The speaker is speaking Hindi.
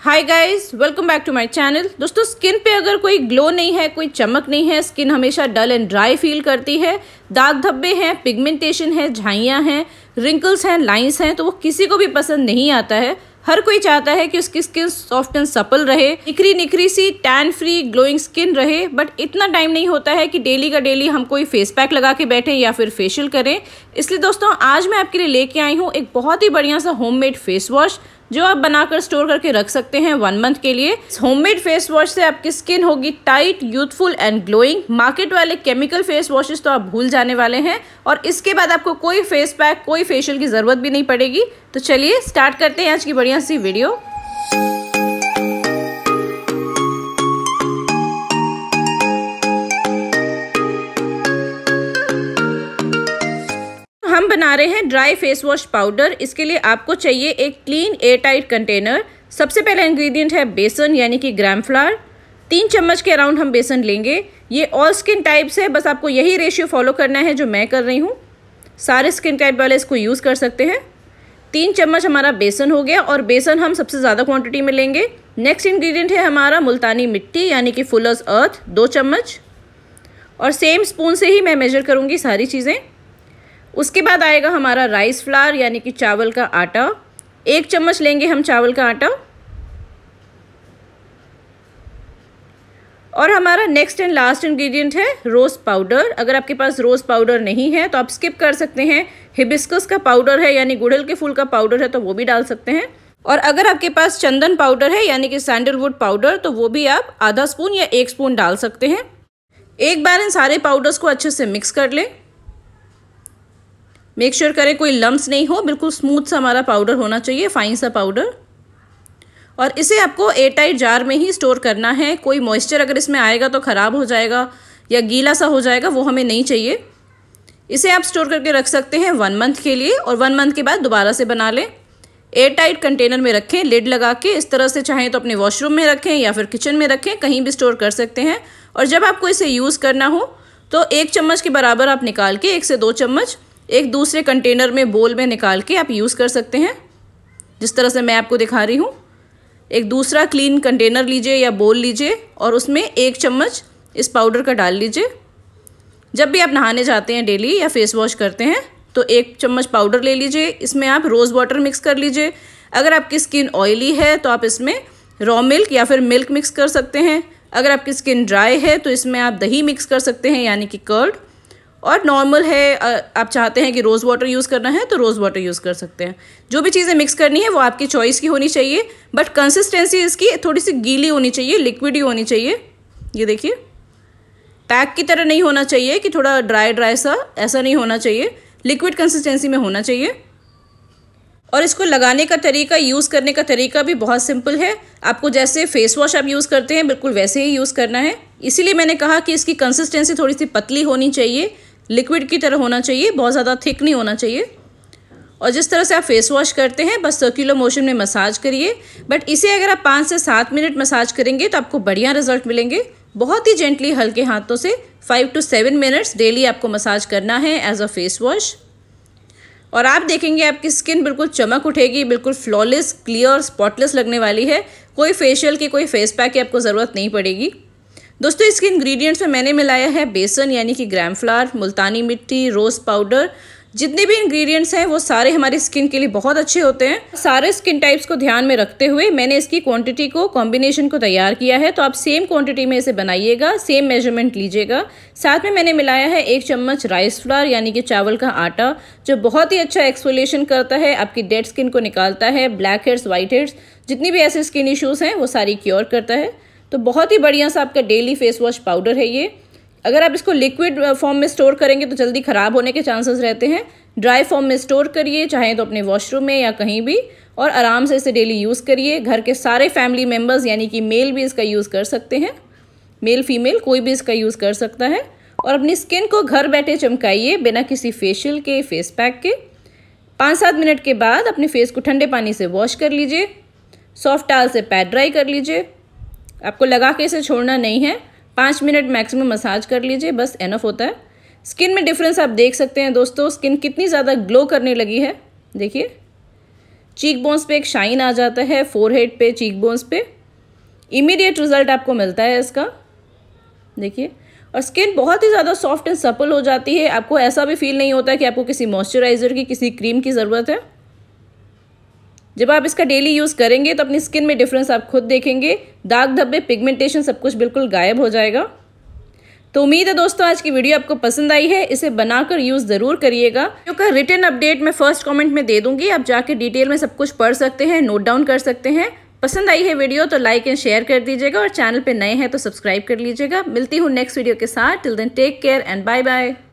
hi guys welcome back to my channel दोस्तों स्किन पे अगर कोई ग्लो नहीं है कोई चमक नहीं है स्किन हमेशा डल एंड ड्राई फील करती है दाग धब्बे हैं पिगमेंटेशन है झाइयाँ हैं रिंकल्स हैं लाइंस हैं तो वो किसी को भी पसंद नहीं आता है हर कोई चाहता है कि उसकी स्किन सॉफ्ट एंड सपल रहे निखरी निखरी सी टैन फ्री ग्लोइंग स्किन रहे बट इतना टाइम नहीं होता है कि डेली का डेली हम कोई फेस पैक लगा के बैठे या फिर फेशियल करें इसलिए दोस्तों आज मैं आपके लिए लेके आई हूँ एक बहुत ही बढ़िया सा होममेड फेस वॉश जो आप बनाकर स्टोर करके रख सकते हैं वन मंथ के लिए होममेड फेस वॉश से आपकी स्किन होगी tight youthful and glowing market वाले केमिकल फेस वॉशेस तो आप भूल जाने वाले हैं और इसके बाद आपको कोई फेस पैक कोई फेशियल की ज़रूरत भी नहीं पड़ेगी तो चलिए स्टार्ट करते हैं आज की बढ़िया सी वीडियो हम बना रहे हैं ड्राई फेस वॉश पाउडर इसके लिए आपको चाहिए एक क्लीन एयर टाइट कंटेनर सबसे पहला इंग्रेडिएंट है बेसन यानी कि ग्राम फ्लावर तीन चम्मच के अराउंड हम बेसन लेंगे ये ऑल स्किन टाइप्स है बस आपको यही रेशियो फॉलो करना है जो मैं कर रही हूँ सारे स्किन टाइप वाले इसको यूज़ कर सकते हैं तीन चम्मच हमारा बेसन हो गया और बेसन हम सबसे ज़्यादा क्वांटिटी में लेंगे नेक्स्ट इंग्रेडिएंट है हमारा मुल्तानी मिट्टी यानी कि फुलस अर्थ दो चम्मच और सेम स्पून से ही मैं मेजर करूँगी सारी चीज़ें उसके बाद आएगा हमारा राइस फ्लावर यानी कि चावल का आटा एक चम्मच लेंगे हम चावल का आटा और हमारा नेक्स्ट एंड लास्ट इंग्रेडिएंट है रोज़ पाउडर अगर आपके पास रोज़ पाउडर नहीं है तो आप स्किप कर सकते हैं हिबिस्कस का पाउडर है यानी गुड़हल के फूल का पाउडर है तो वो भी डाल सकते हैं और अगर आपके पास चंदन पाउडर है यानी कि सैंडलवुड पाउडर तो वो भी आप आधा स्पून या एक स्पून डाल सकते हैं एक बार इन सारे पाउडर्स को अच्छे से मिक्स कर लें मेक श्योर sure करें कोई लम्ब नहीं हो बिल्कुल स्मूथ सा हमारा पाउडर होना चाहिए फाइन सा पाउडर और इसे आपको एयरटाइट जार में ही स्टोर करना है कोई मॉइस्चर अगर इसमें आएगा तो ख़राब हो जाएगा या गीला सा हो जाएगा वो हमें नहीं चाहिए इसे आप स्टोर करके रख सकते हैं वन मंथ के लिए और वन मंथ के बाद दोबारा से बना लें एयर टाइट कंटेनर में रखें लिड लगा के इस तरह से चाहें तो अपने वॉशरूम में रखें या फिर किचन में रखें कहीं भी स्टोर कर सकते हैं और जब आपको इसे यूज़ करना हो तो एक चम्मच के बराबर आप निकाल के एक से दो चम्मच एक दूसरे कंटेनर में बोल में निकाल के आप यूज़ कर सकते हैं जिस तरह से मैं आपको दिखा रही हूँ एक दूसरा क्लीन कंटेनर लीजिए या बोल लीजिए और उसमें एक चम्मच इस पाउडर का डाल लीजिए जब भी आप नहाने जाते हैं डेली या फेस वॉश करते हैं तो एक चम्मच पाउडर ले लीजिए इसमें आप रोज़ वाटर मिक्स कर लीजिए अगर आपकी स्किन ऑयली है तो आप इसमें रॉ मिल्क या फिर मिल्क मिक्स कर सकते हैं अगर आपकी स्किन ड्राई है तो इसमें आप दही मिक्स कर सकते हैं यानी कि कर्ड और नॉर्मल है आप चाहते हैं कि रोज़ वाटर यूज़ करना है तो रोज़ वाटर यूज़ कर सकते हैं जो भी चीज़ें मिक्स करनी है वो आपकी चॉइस की होनी चाहिए बट कंसिस्टेंसी इसकी थोड़ी सी गीली होनी चाहिए लिक्विड ही होनी चाहिए ये देखिए पैक की तरह नहीं होना चाहिए कि थोड़ा ड्राई ड्राई सा ऐसा नहीं होना चाहिए लिक्विड कंसिस्टेंसी में होना चाहिए और इसको लगाने का तरीका यूज़ करने का तरीका भी बहुत सिंपल है आपको जैसे फेस वॉश आप यूज़ करते हैं बिल्कुल वैसे ही यूज़ करना है इसीलिए मैंने कहा कि इसकी कंसिस्टेंसी थोड़ी सी पतली होनी चाहिए लिक्विड की तरह होना चाहिए बहुत ज़्यादा थिक नहीं होना चाहिए और जिस तरह से आप फेस वॉश करते हैं बस सर्कुलर मोशन में मसाज करिए बट इसे अगर आप पाँच से सात मिनट मसाज करेंगे तो आपको बढ़िया रिजल्ट मिलेंगे बहुत ही जेंटली हल्के हाथों से five to seven minutes daily आपको मसाज करना है एज अ फेस वॉश और आप देखेंगे आपकी स्किन बिल्कुल चमक उठेगी बिल्कुल फ्लॉलेस क्लियर स्पॉटलेस लगने वाली है कोई फेशियल की कोई फेस पैक की आपको ज़रूरत नहीं पड़ेगी दोस्तों इसके इंग्रेडिएंट्स में मैंने मिलाया है बेसन यानी कि ग्राम फ्लावर मुल्तानी मिट्टी रोज़ पाउडर जितने भी इंग्रेडिएंट्स हैं वो सारे हमारे स्किन के लिए बहुत अच्छे होते हैं सारे स्किन टाइप्स को ध्यान में रखते हुए मैंने इसकी क्वांटिटी को कॉम्बिनेशन को तैयार किया है तो आप सेम क्वांटिटी में इसे बनाइएगा सेम मेजरमेंट लीजिएगा साथ में मैंने मिलाया है एक चम्मच राइस फ्लार यानी कि चावल का आटा जो बहुत ही अच्छा एक्सपोलेशन करता है आपकी डेड स्किन को निकालता है ब्लैक हेड्स वाइट हेड्स जितनी भी ऐसे स्किन इशूज़ हैं वो सारी क्योर करता है तो बहुत ही बढ़िया सा आपका डेली फेस वॉश पाउडर है ये अगर आप इसको लिक्विड फॉर्म uh, में स्टोर करेंगे तो जल्दी ख़राब होने के चांसेस रहते हैं ड्राई फॉर्म में स्टोर करिए चाहे तो अपने वॉशरूम में या कहीं भी और आराम से इसे डेली यूज़ करिए घर के सारे फैमिली मेम्बर्स यानी कि मेल भी इसका यूज़ कर सकते हैं मेल फीमेल कोई भी इसका यूज़ कर सकता है और अपनी स्किन को घर बैठे चमकाइए बिना किसी फेशियल के फेस पैक के पाँच सात मिनट के बाद अपने फेस को ठंडे पानी से वॉश कर लीजिए सॉफ्ट टाल से पैड ड्राई कर लीजिए आपको लगा के इसे छोड़ना नहीं है पाँच मिनट मैक्सिमम मसाज कर लीजिए बस एनफ होता है स्किन में डिफरेंस आप देख सकते हैं दोस्तों स्किन कितनी ज़्यादा ग्लो करने लगी है देखिए चीक बोन्स पे एक शाइन आ जाता है फोरहेड पे चीक बोन्स पे इमीडिएट रिजल्ट आपको मिलता है इसका देखिए और स्किन बहुत ही ज़्यादा सॉफ्ट एंड सपल हो जाती है आपको ऐसा भी फील नहीं होता कि आपको किसी मॉइस्चराइज़र की किसी क्रीम की ज़रूरत है जब आप इसका डेली यूज़ करेंगे तो अपनी स्किन में डिफरेंस आप खुद देखेंगे दाग धब्बे पिगमेंटेशन सब कुछ बिल्कुल गायब हो जाएगा तो उम्मीद है दोस्तों आज की वीडियो आपको पसंद आई है इसे बनाकर यूज़ ज़रूर करिएगा क्योंकि रिटर्न अपडेट मैं फर्स्ट कमेंट में दे दूंगी आप जाके डिटेल में सब कुछ पढ़ सकते हैं नोट डाउन कर सकते हैं पसंद आई है वीडियो तो लाइक एंड शेयर कर दीजिएगा और चैनल पे नए हैं तो सब्सक्राइब कर लीजिएगा मिलती हूँ नेक्स्ट वीडियो के साथ till then take care and bye bye